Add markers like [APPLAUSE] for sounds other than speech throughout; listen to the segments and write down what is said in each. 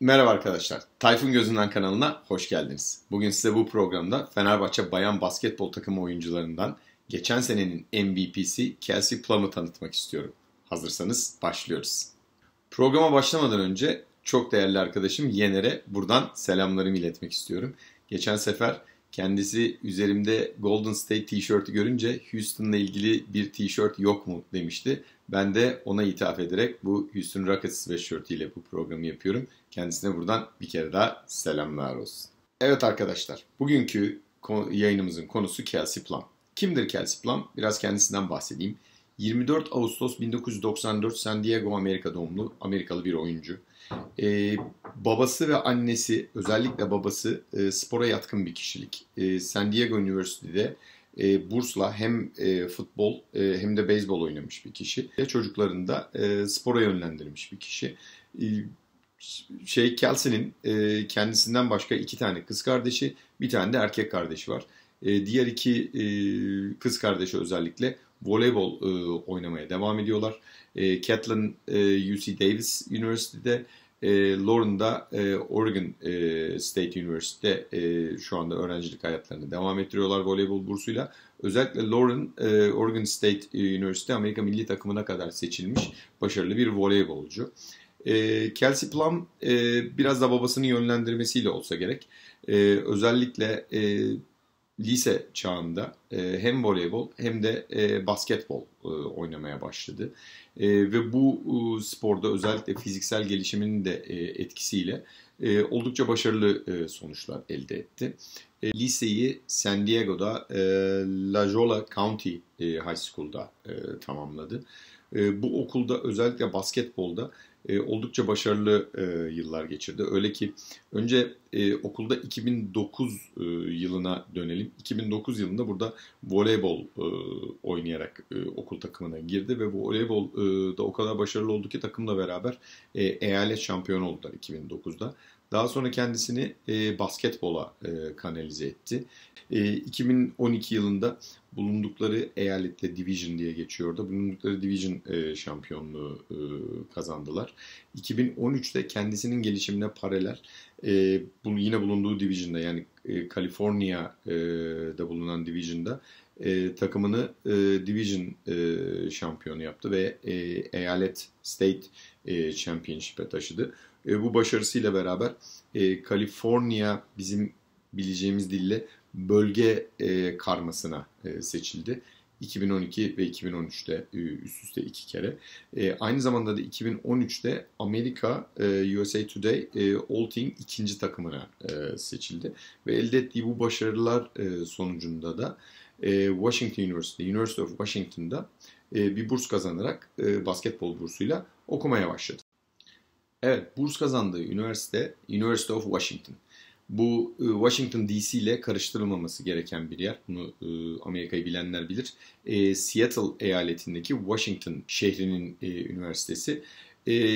Merhaba arkadaşlar. Tayfun Gözünden kanalına hoş geldiniz. Bugün size bu programda Fenerbahçe Bayan Basketbol Takımı oyuncularından geçen senenin MVP'si Kelsey Plum'u tanıtmak istiyorum. Hazırsanız başlıyoruz. Programa başlamadan önce çok değerli arkadaşım Yener'e buradan selamlarımı iletmek istiyorum. Geçen sefer kendisi üzerimde Golden State tişörtü görünce Houston'la ilgili bir tişört yok mu demişti. Ben de ona ithaf ederek bu Houston Rockets ile bu programı yapıyorum. Kendisine buradan bir kere daha selamlar olsun. Evet arkadaşlar, bugünkü yayınımızın konusu Kelsey Plum. Kimdir Kelsey Plum? Biraz kendisinden bahsedeyim. 24 Ağustos 1994 San Diego Amerika doğumlu Amerikalı bir oyuncu. Ee, babası ve annesi özellikle babası e, spora yatkın bir kişilik. E, San Diego Üniversitesi'de e, bursla hem e, futbol e, hem de beyzbol oynamış bir kişi. Ve çocuklarını da e, spora yönlendirmiş bir kişi. E, şey Kelsey'nin e, kendisinden başka iki tane kız kardeşi, bir tane de erkek kardeşi var. E, diğer iki e, kız kardeşi özellikle voleybol e, oynamaya devam ediyorlar. E, Catlin e, UC Davis Üniversitesi'de e, Lauren e, Oregon e, State University'de e, şu anda öğrencilik hayatlarını devam ettiriyorlar voleybol bursuyla. Özellikle Lauren e, Oregon State University Amerika milli takımına kadar seçilmiş başarılı bir voleybolcu. E, Kelsey Plum e, biraz da babasının yönlendirmesiyle olsa gerek. E, özellikle e, lise çağında e, hem voleybol hem de e, basketbol e, oynamaya başladı. E, ve bu e, sporda özellikle fiziksel gelişiminin de e, etkisiyle e, oldukça başarılı e, sonuçlar elde etti. E, liseyi San Diego'da e, La Jolla County e, High School'da e, tamamladı. E, bu okulda özellikle basketbolda e, oldukça başarılı e, yıllar geçirdi. Öyle ki önce e, okulda 2009 e, yılına dönelim. 2009 yılında burada voleybol e, oynayarak e, okul takımına girdi ve bu voleybol e, da o kadar başarılı oldu ki takımla beraber e, eyalet şampiyonu oldular 2009'da. Daha sonra kendisini e, basketbola e, kanalize etti. E, 2012 yılında bulundukları eyalette Division diye geçiyordu. bulundukları Division e, şampiyonluğu e, kazandılar. 2013'te kendisinin gelişimine paralel e, bu, yine bulunduğu Division'da yani e, bulunan Division'da e, takımını e, Division e, şampiyonu yaptı ve e, eyalet State e, Championship'e taşıdı e, bu başarısıyla beraber e, Kaliforniya bizim bileceğimiz dille bölge e, karmasına e, seçildi. 2012 ve 2013'te e, üst üste iki kere. E, aynı zamanda da 2013'te Amerika e, USA Today e, All Team ikinci takımına e, seçildi. Ve elde ettiği bu başarılar e, sonucunda da e, Washington University, University of Washington'da e, bir burs kazanarak e, basketbol bursuyla okumaya başladı. Evet, burs kazandığı üniversite University of Washington. Bu e, Washington DC ile karıştırılmaması gereken bir yer. Bunu e, Amerika'yı bilenler bilir. E, Seattle eyaletindeki Washington şehrinin üniversitesi.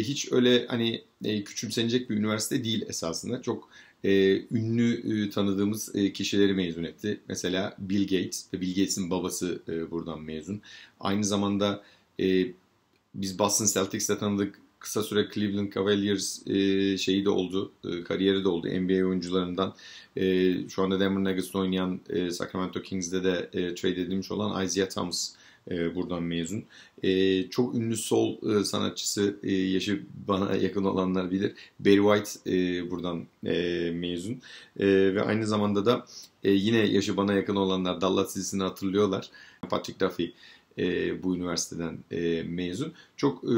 hiç öyle hani küçümsenecek bir üniversite değil esasında. Çok ünlü tanıdığımız kişileri mezun etti. Mesela Bill Gates ve Bill Gates'in babası buradan mezun. Aynı zamanda biz Boston Celtics'te tanıdık kısa süre Cleveland Cavaliers e, şeyi de oldu. E, kariyeri de oldu NBA oyuncularından. E, şu anda Denver Nuggets'ta oynayan e, Sacramento Kings'de de e, trade edilmiş olan Isaiah Thomas e, buradan mezun. E, çok ünlü sol e, sanatçısı e, yaşı bana [LAUGHS] yakın olanlar bilir. Barry White e, buradan e, mezun. E, ve aynı zamanda da e, yine yaşı bana yakın olanlar Dallas dizisini hatırlıyorlar. Patrick Duffy e, bu üniversiteden e, mezun. Çok e,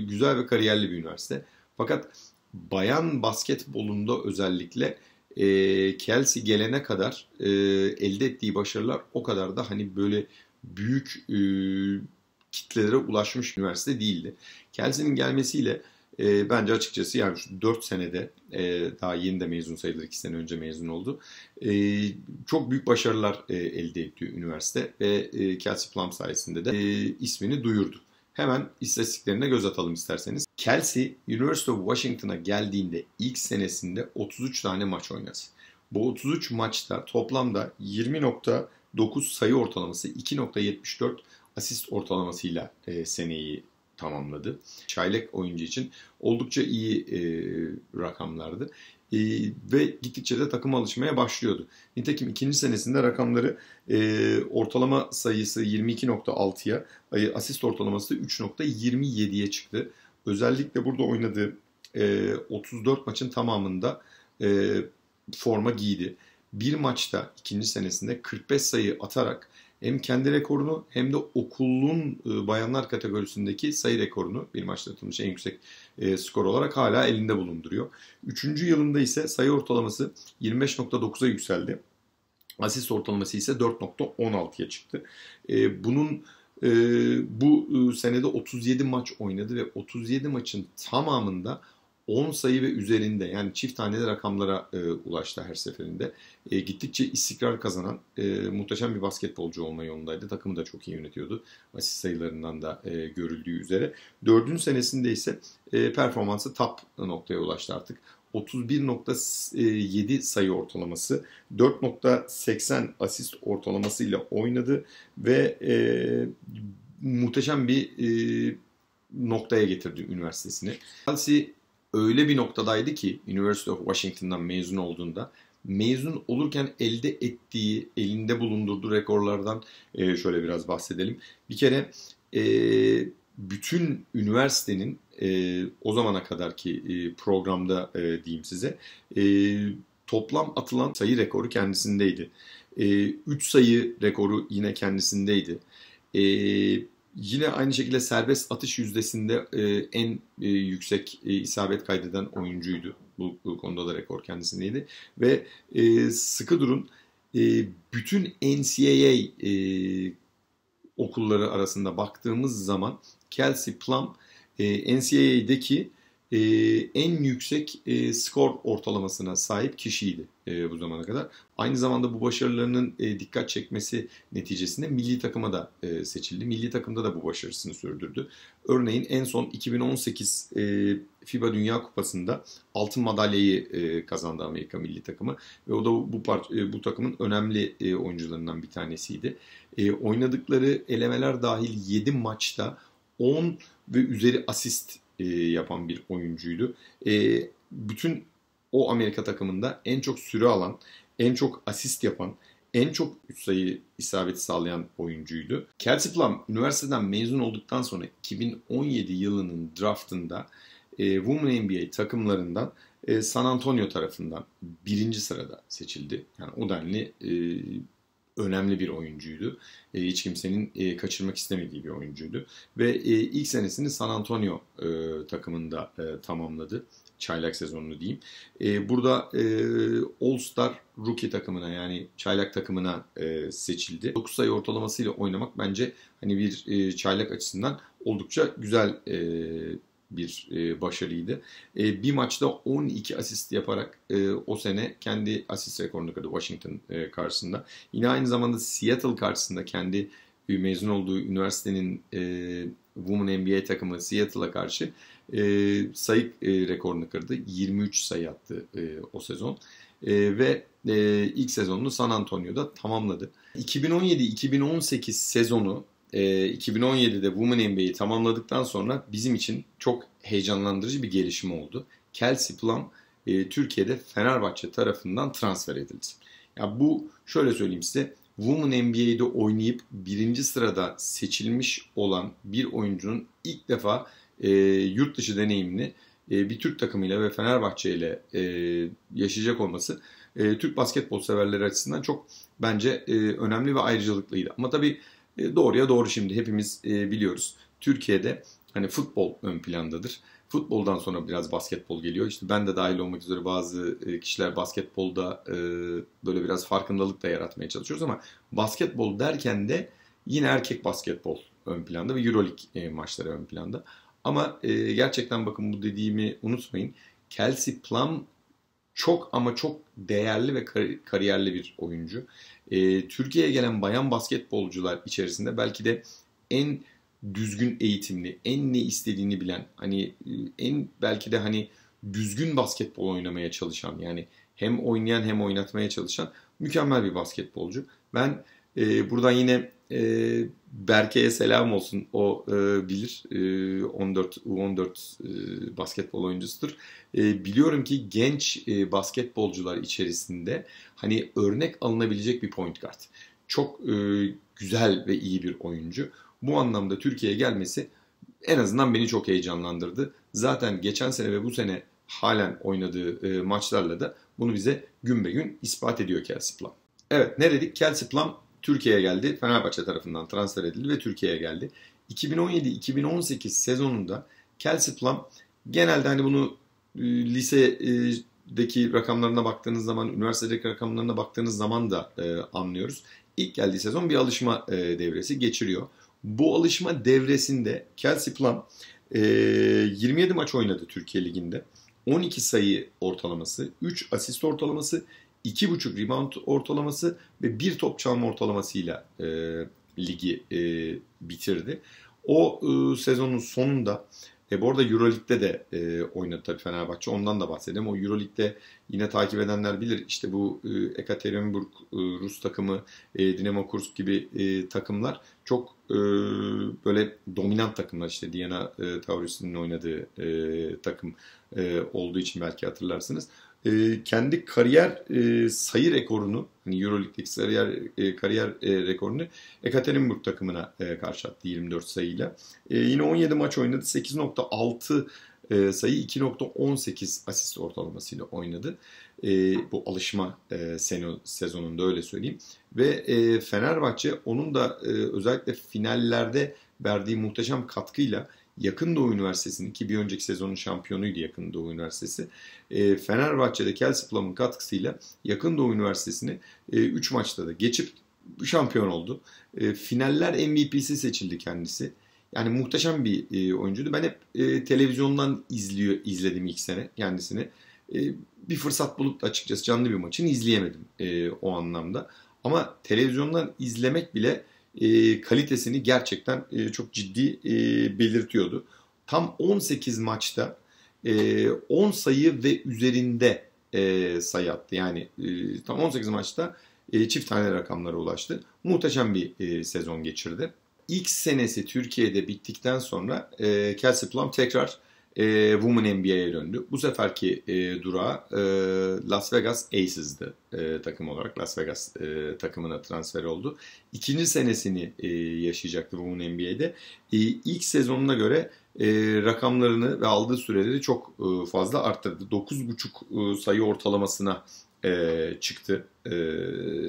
güzel ve kariyerli bir üniversite. Fakat bayan basketbolunda özellikle e, Kelsey gelene kadar e, elde ettiği başarılar o kadar da hani böyle büyük e, kitlelere ulaşmış üniversite değildi. Kelsey'nin gelmesiyle e, bence açıkçası yani şu 4 senede e, daha yeni de mezun sayılır 2 sene önce mezun oldu. E, çok büyük başarılar e, elde etti üniversite ve e, Kelsey Plum sayesinde de e, ismini duyurdu. Hemen istatistiklerine göz atalım isterseniz. Kelsey, University of Washington'a geldiğinde ilk senesinde 33 tane maç oynadı. Bu 33 maçta toplamda 20.9 sayı ortalaması, 2.74 asist ortalamasıyla e, seneyi tamamladı. Çaylak oyuncu için oldukça iyi e, rakamlardı. E, ve gittikçe de takım alışmaya başlıyordu. Nitekim ikinci senesinde rakamları e, ortalama sayısı 22.6'ya, asist ortalaması 3.27'ye çıktı. Özellikle burada oynadığı e, 34 maçın tamamında e, forma giydi. Bir maçta ikinci senesinde 45 sayı atarak hem kendi rekorunu hem de okulun e, bayanlar kategorisindeki sayı rekorunu bir maçta atılmış en yüksek e, skor olarak hala elinde bulunduruyor. Üçüncü yılında ise sayı ortalaması 25.9'a yükseldi. Asist ortalaması ise 4.16'ya çıktı. E, bunun bu senede 37 maç oynadı ve 37 maçın tamamında 10 sayı ve üzerinde yani çift taneli rakamlara e, ulaştı her seferinde. E, gittikçe istikrar kazanan e, muhteşem bir basketbolcu olma yolundaydı. Takımı da çok iyi yönetiyordu. Asist sayılarından da e, görüldüğü üzere. 4. senesinde ise e, performansı top noktaya ulaştı artık. 31.7 sayı ortalaması, 4.80 asist ortalamasıyla oynadı ve e, muhteşem bir e, noktaya getirdi üniversitesini. Chelsea öyle bir noktadaydı ki University of Washington'dan mezun olduğunda mezun olurken elde ettiği, elinde bulundurduğu rekorlardan e, şöyle biraz bahsedelim. Bir kere e, bütün üniversitenin e, o zamana kadarki e, programda e, diyeyim size e, toplam atılan sayı rekoru kendisindeydi. 3 e, sayı rekoru yine kendisindeydi. E, Yine aynı şekilde serbest atış yüzdesinde e, en e, yüksek e, isabet kaydeden oyuncuydu. Bu, bu konuda da rekor kendisindeydi. Ve e, sıkı durun e, bütün NCAA e, okulları arasında baktığımız zaman Kelsey Plum e, NCAA'deki e, en yüksek e, skor ortalamasına sahip kişiydi e, bu zamana kadar. Aynı zamanda bu başarılarının e, dikkat çekmesi neticesinde milli takıma da e, seçildi. Milli takımda da bu başarısını sürdürdü. Örneğin en son 2018 e, FIBA Dünya Kupası'nda altın madalyayı e, kazandı Amerika milli takımı ve o da bu part, e, bu takımın önemli e, oyuncularından bir tanesiydi. E, oynadıkları elemeler dahil 7 maçta 10 ve üzeri asist e, yapan bir oyuncuydu. E, bütün o Amerika takımında en çok süre alan, en çok asist yapan, en çok üç sayı isabeti sağlayan oyuncuydu. Kelsey Plum üniversiteden mezun olduktan sonra 2017 yılının draftında e, Women NBA takımlarından e, San Antonio tarafından birinci sırada seçildi. Yani o denli e, önemli bir oyuncuydu. E, hiç kimsenin e, kaçırmak istemediği bir oyuncuydu. Ve e, ilk senesini San Antonio e, takımında e, tamamladı. Çaylak sezonunu diyeyim. E, burada e, All-Star rookie takımına yani çaylak takımına e, seçildi. 9 sayı ortalamasıyla oynamak bence hani bir e, çaylak açısından oldukça güzel e, bir e, başarıydı. E, bir maçta 12 asist yaparak e, o sene kendi asist rekorunu kırdı Washington e, karşısında. Yine aynı zamanda Seattle karşısında kendi e, mezun olduğu üniversitenin e, Women NBA takımı Seattle'a karşı e, sayı e, rekorunu kırdı. 23 sayı attı e, o sezon. E, ve e, ilk sezonunu San Antonio'da tamamladı. 2017-2018 sezonu e, ee, 2017'de Women NBA'yi tamamladıktan sonra bizim için çok heyecanlandırıcı bir gelişme oldu. Kelsey Plum e, Türkiye'de Fenerbahçe tarafından transfer edildi. Ya bu şöyle söyleyeyim size Women NBA'de oynayıp birinci sırada seçilmiş olan bir oyuncunun ilk defa e, yurt dışı deneyimini e, bir Türk takımıyla ve Fenerbahçe ile e, yaşayacak olması e, Türk basketbol severleri açısından çok bence e, önemli ve ayrıcalıklıydı. Ama tabii e, doğruya doğru şimdi hepimiz e, biliyoruz. Türkiye'de hani futbol ön plandadır. Futboldan sonra biraz basketbol geliyor. İşte ben de dahil olmak üzere bazı e, kişiler basketbolda e, böyle biraz farkındalık da yaratmaya çalışıyoruz ama basketbol derken de yine erkek basketbol ön planda ve Euroleague e, maçları ön planda. Ama e, gerçekten bakın bu dediğimi unutmayın. Kelsey Plum çok ama çok değerli ve kariyerli bir oyuncu. E, Türkiye'ye gelen bayan basketbolcular içerisinde belki de en düzgün eğitimli, en ne istediğini bilen, hani e, en belki de hani düzgün basketbol oynamaya çalışan yani hem oynayan hem oynatmaya çalışan mükemmel bir basketbolcu. Ben e, buradan yine e, Berke'ye selam olsun. O e, bilir. E, 14 U14 e, basketbol oyuncusudur. E, biliyorum ki genç e, basketbolcular içerisinde hani örnek alınabilecek bir point guard. Çok e, güzel ve iyi bir oyuncu. Bu anlamda Türkiye'ye gelmesi en azından beni çok heyecanlandırdı. Zaten geçen sene ve bu sene halen oynadığı e, maçlarla da bunu bize gün be gün ispat ediyor Kelsey Plum. Evet ne dedik? Kelsey Plum Türkiye'ye geldi. Fenerbahçe tarafından transfer edildi ve Türkiye'ye geldi. 2017-2018 sezonunda Kelsey Plum genelde hani bunu e, lisedeki e, rakamlarına baktığınız zaman, üniversitedeki rakamlarına baktığınız zaman da e, anlıyoruz. İlk geldiği sezon bir alışma devresi geçiriyor. Bu alışma devresinde Kelsey Plum 27 maç oynadı Türkiye Ligi'nde. 12 sayı ortalaması, 3 asist ortalaması, 2.5 rebound ortalaması ve bir top çalma ortalamasıyla e, ligi e, bitirdi. O e, sezonun sonunda e bu arada Euroleague'de de e, oynadı tabii Fenerbahçe. Ondan da bahsedelim. O Euroleague'de yine takip edenler bilir. İşte bu e, Ekaterinburg e, Rus takımı, e, Dinamo Kursk gibi e, takımlar çok e, böyle dominant takımlar. işte Diana e, Taurus'un oynadığı e, takım e, olduğu için belki hatırlarsınız e, kendi kariyer e, sayı rekorunu, hani Euroleague'deki kariyer, e, kariyer e, rekorunu Ekaterinburg takımına e, karşı attı 24 sayıyla. E, yine 17 maç oynadı. 8.6 e, sayı 2.18 asist ortalamasıyla oynadı. E, bu alışma e, seno, sezonunda öyle söyleyeyim. Ve e, Fenerbahçe onun da e, özellikle finallerde verdiği muhteşem katkıyla Yakın Doğu Üniversitesi'nin ki bir önceki sezonun şampiyonuydu Yakın Doğu Üniversitesi. E, Fenerbahçe'de Kelsey Plum'un katkısıyla Yakın Doğu Üniversitesi'ni 3 e, maçta da geçip şampiyon oldu. E, finaller MVP'si seçildi kendisi. Yani muhteşem bir e, oyuncuydu. Ben hep e, televizyondan izliyor izledim ilk sene kendisini. E, bir fırsat bulup da açıkçası canlı bir maçını izleyemedim e, o anlamda. Ama televizyondan izlemek bile e, kalitesini gerçekten e, çok ciddi e, belirtiyordu. Tam 18 maçta e, 10 sayı ve üzerinde e, sayı attı. Yani e, tam 18 maçta e, çift tane rakamlara ulaştı. Muhteşem bir e, sezon geçirdi. İlk senesi Türkiye'de bittikten sonra e, Kelsey Plum tekrar e, Women NBA'ye döndü. Bu seferki e, durağı e, Las Vegas Aces'di e, takım olarak. Las Vegas e, takımına transfer oldu. İkinci senesini e, yaşayacaktı Women NBA'de. E, ilk sezonuna göre e, rakamlarını ve aldığı süreleri çok e, fazla arttırdı. 9.5 e, sayı ortalamasına e, çıktı e,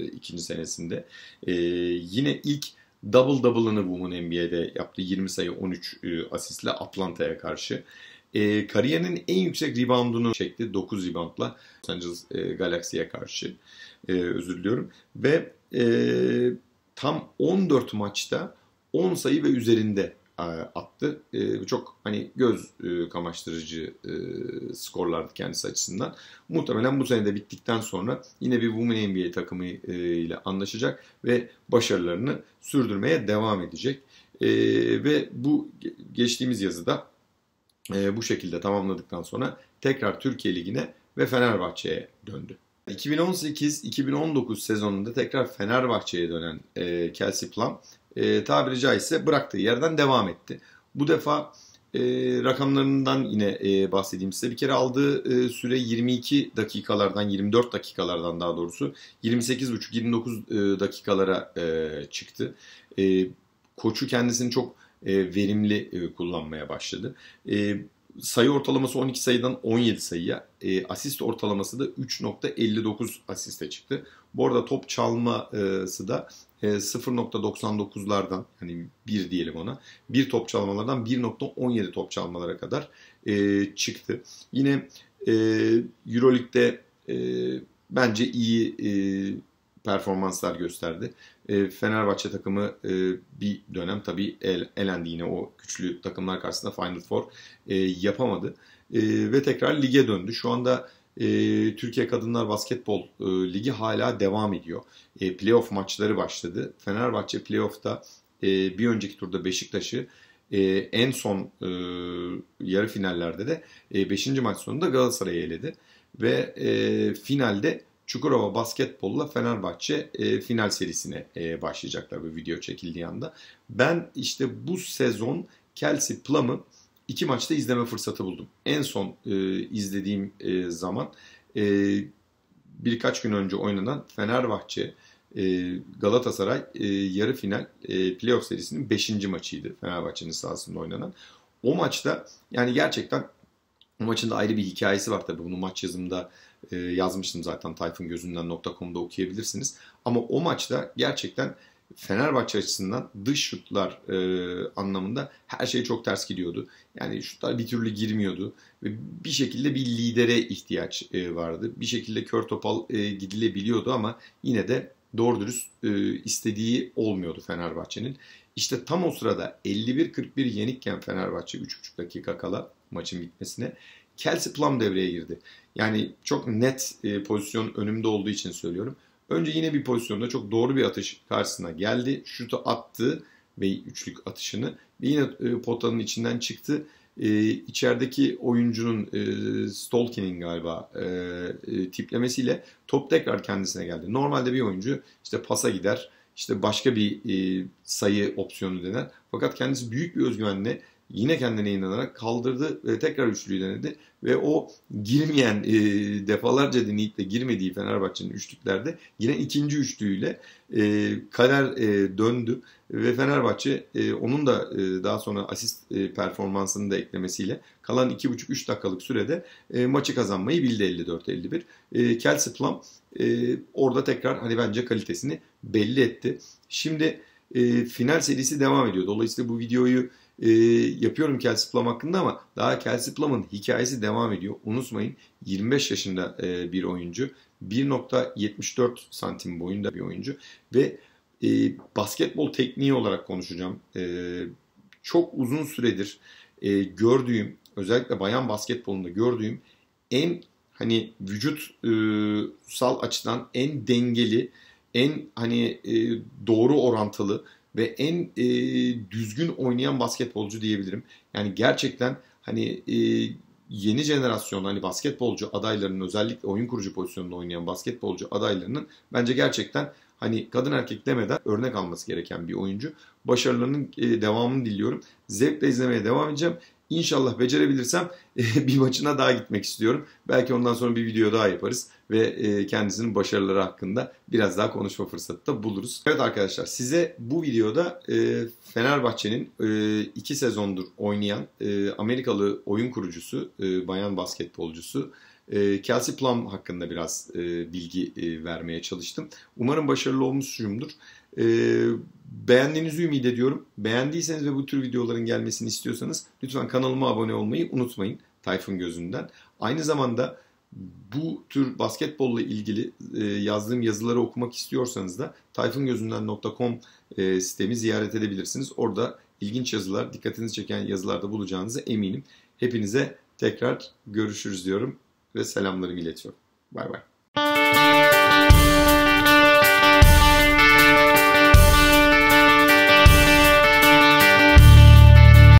ikinci senesinde. E, yine ilk double double'ını Women NBA'de yaptı. 20 sayı 13 e, asistle Atlanta'ya karşı. E, kariyerinin en yüksek reboundunu çekti 9 reboundla Los Angeles e, Galaxy'ye karşı. E, özür diliyorum. Ve e, tam 14 maçta 10 sayı ve üzerinde e, attı. E, çok hani göz e, kamaştırıcı e, skorlardı kendisi açısından. Muhtemelen bu sene de bittikten sonra yine bir Women NBA takımı e, ile anlaşacak ve başarılarını sürdürmeye devam edecek. E, ve bu geçtiğimiz yazıda e, bu şekilde tamamladıktan sonra tekrar Türkiye Ligi'ne ve Fenerbahçe'ye döndü. 2018-2019 sezonunda tekrar Fenerbahçe'ye dönen e, Kelsey Plum e, tabiri caizse bıraktığı yerden devam etti. Bu defa e, rakamlarından yine e, bahsedeyim size. Bir kere aldığı e, süre 22 dakikalardan 24 dakikalardan daha doğrusu 28,5-29 e, dakikalara e, çıktı. E, koçu kendisini çok e, verimli e, kullanmaya başladı. E, sayı ortalaması 12 sayıdan 17 sayıya, asist ortalaması da 3.59 asiste çıktı. Bu arada top çalması da 0.99'lardan hani 1 diyelim ona bir top çalmalardan 1.17 top çalmalara kadar e, çıktı. Yine e, Euroleague'de e, bence iyi e, performanslar gösterdi. E, Fenerbahçe takımı e, bir dönem tabii el, elendi yine o güçlü takımlar karşısında Final Four e, yapamadı. E, ve tekrar lige döndü. Şu anda e, Türkiye Kadınlar Basketbol e, Ligi hala devam ediyor. E, playoff maçları başladı. Fenerbahçe playoff'ta e, bir önceki turda Beşiktaş'ı e, en son e, yarı finallerde de 5. E, maç sonunda Galatasaray'ı eledi. Ve e, finalde Çukurova basketbolla Fenerbahçe e, final serisine e, başlayacaklar bu video çekildiği anda. Ben işte bu sezon Kelsey Plum'ı iki maçta izleme fırsatı buldum. En son e, izlediğim e, zaman e, birkaç gün önce oynanan Fenerbahçe e, Galatasaray e, yarı final e, playoff serisinin 5. maçıydı Fenerbahçe'nin sahasında oynanan. O maçta yani gerçekten o maçın da ayrı bir hikayesi var tabii. Bunu maç yazımda e, yazmıştım zaten tayfungözünden.com'da okuyabilirsiniz. Ama o maçta gerçekten Fenerbahçe açısından dış şutlar e, anlamında her şey çok ters gidiyordu. Yani şutlar bir türlü girmiyordu ve bir şekilde bir lidere ihtiyaç e, vardı. Bir şekilde kör topal e, gidilebiliyordu ama yine de doğru dürüst e, istediği olmuyordu Fenerbahçe'nin. İşte tam o sırada 51-41 yenikken Fenerbahçe 3,5 dakika kala maçın bitmesine Kelsey Plum devreye girdi. Yani çok net e, pozisyon önümde olduğu için söylüyorum. Önce yine bir pozisyonda çok doğru bir atış karşısına geldi. Şutu attı ve üçlük atışını ve yine e, potanın içinden çıktı. E, içerideki oyuncunun e, Stolkin'in galiba e, e, tiplemesiyle top tekrar kendisine geldi. Normalde bir oyuncu işte pasa gider, işte başka bir e, sayı opsiyonu dener. Fakat kendisi büyük bir özgüvenle yine kendine inanarak kaldırdı ve tekrar üçlüyü denedi. Ve o girmeyen e, defalarca deneyip de girmediği Fenerbahçe'nin üçlüklerde yine ikinci üçlüğüyle e, kader e, döndü. Ve Fenerbahçe e, onun da e, daha sonra asist e, performansını da eklemesiyle kalan 2,5-3 dakikalık sürede e, maçı kazanmayı bildi 54-51. E, Kelsey Plum e, orada tekrar hani bence kalitesini belli etti. Şimdi e, final serisi devam ediyor. Dolayısıyla bu videoyu e, yapıyorum Kelsey Plum hakkında ama daha Kelsey Plum'ın hikayesi devam ediyor. Unutmayın 25 yaşında e, bir oyuncu. 1.74 santim boyunda bir oyuncu ve e, basketbol tekniği olarak konuşacağım. E, çok uzun süredir e, gördüğüm özellikle bayan basketbolunda gördüğüm en hani vücut e, sal açıdan en dengeli, en hani e, doğru orantılı ve en e, düzgün oynayan basketbolcu diyebilirim. Yani gerçekten hani e, yeni jenerasyon hani basketbolcu adaylarının özellikle oyun kurucu pozisyonunda oynayan basketbolcu adaylarının bence gerçekten hani kadın erkek demeden örnek alması gereken bir oyuncu. Başarılarının e, devamını diliyorum. Zevkle izlemeye devam edeceğim. İnşallah becerebilirsem e, [LAUGHS] bir maçına daha gitmek istiyorum. Belki ondan sonra bir video daha yaparız ve e, kendisinin başarıları hakkında biraz daha konuşma fırsatı da buluruz. Evet arkadaşlar size bu videoda e, Fenerbahçe'nin iki sezondur oynayan Amerikalı oyun kurucusu, bayan basketbolcusu Kelsey Plum hakkında biraz bilgi vermeye çalıştım. Umarım başarılı olmuşumdur. Ee, beğendiğinizi ümit ediyorum. Beğendiyseniz ve bu tür videoların gelmesini istiyorsanız lütfen kanalıma abone olmayı unutmayın Tayfun Gözünden. Aynı zamanda bu tür basketbolla ilgili e, yazdığım yazıları okumak istiyorsanız da tayfungözünden.com e, sitemi ziyaret edebilirsiniz. Orada ilginç yazılar, dikkatinizi çeken yazılarda bulacağınızı eminim. Hepinize tekrar görüşürüz diyorum ve selamlarımı iletiyorum. Bay bay.